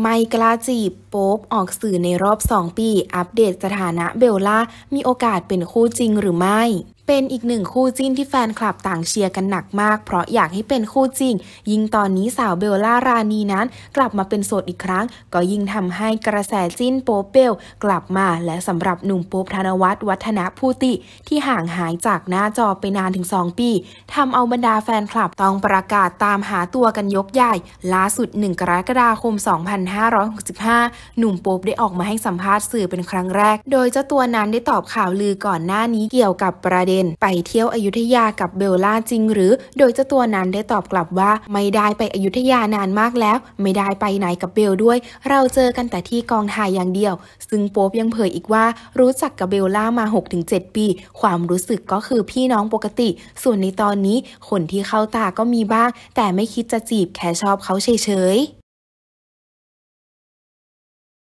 ไม่กล้าจีบโป๊บออกสื่อในรอบ 2 ปี อัปเดตสถานะเบลล่ามีโอกาสเป็นคู่จริงหรือไม่เป็นอีกหนึ่งคู่จิ้นที่แฟนคลับต่างเชียร์กันหนักมากเพราะอยากให้เป็นคู่จริง ยิ่งตอนนี้สาวเบลล่ารานีนั้นกลับมาเป็นโสดอีกครั้ง ก็ยิ่งทำให้กระแสจิ้นโป๊เบลกลับมาและสำหรับหนุ่มโป๊ปธนวัฒน์วัฒนภูติ ที่ห่างหายจากหน้าจอไปนานถึง 2 ปี ทำเอาบรรดาแฟนคลับต้องประกาศตามหาตัวกันยกใหญ่ล่าสุด1กรกฎาคม 2565 หนุ่มโป๊ปได้ออกมาให้สัมภาษณ์สื่อเป็นครั้งแรก โดยเจ้าตัวนั้นได้ตอบข่าวลือก่อนหน้านี้เกี่ยวกับประเด็นนไปเที่ยวอยุธยากับเบลล่าจริงหรือ โดยเจ้าตัวนั้นได้ตอบกลับว่าไม่ได้ไปอยุธยานานมากแล้ว ไม่ได้ไปไหนกับเบลด้วย เราเจอกันแต่ที่กองถ่ายอย่างเดียว ซึ่งโป๊บยังเผยอีกว่ารู้จักกับเบลล่ามา 6-7 ปี ความรู้สึกก็คือพี่น้องปกติ ส่วนในตอนนี้ คนที่เข้าตาก็มีบ้าง แต่ไม่คิดจะจีบแค่ชอบเขาเฉยๆ